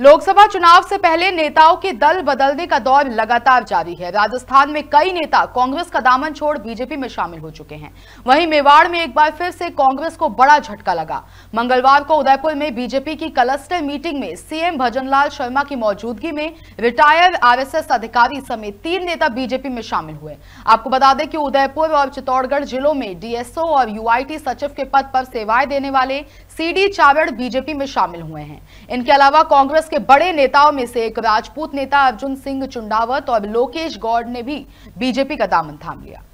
लोकसभा चुनाव से पहले नेताओं के दल बदलने का दौर लगातार जारी है राजस्थान में कई नेता कांग्रेस का दामन छोड़ बीजेपी में शामिल हो चुके हैं वहीं मेवाड़ में एक बार फिर से कांग्रेस को बड़ा झटका लगा मंगलवार को उदयपुर में बीजेपी की क्लस्टर मीटिंग में सीएम भजनलाल शर्मा की मौजूदगी में रिटायर्ड आर अधिकारी समेत तीन नेता बीजेपी में शामिल हुए आपको बता दें कि उदयपुर और चित्तौड़गढ़ जिलों में डीएसओ और यूआईटी सचिव के पद पर सेवाएं देने वाले सीडी चावड़ बीजेपी में शामिल हुए हैं इनके अलावा कांग्रेस के बड़े नेताओं में से एक राजपूत नेता अर्जुन सिंह चुंडावत और लोकेश गौड़ ने भी बीजेपी का दामन थाम लिया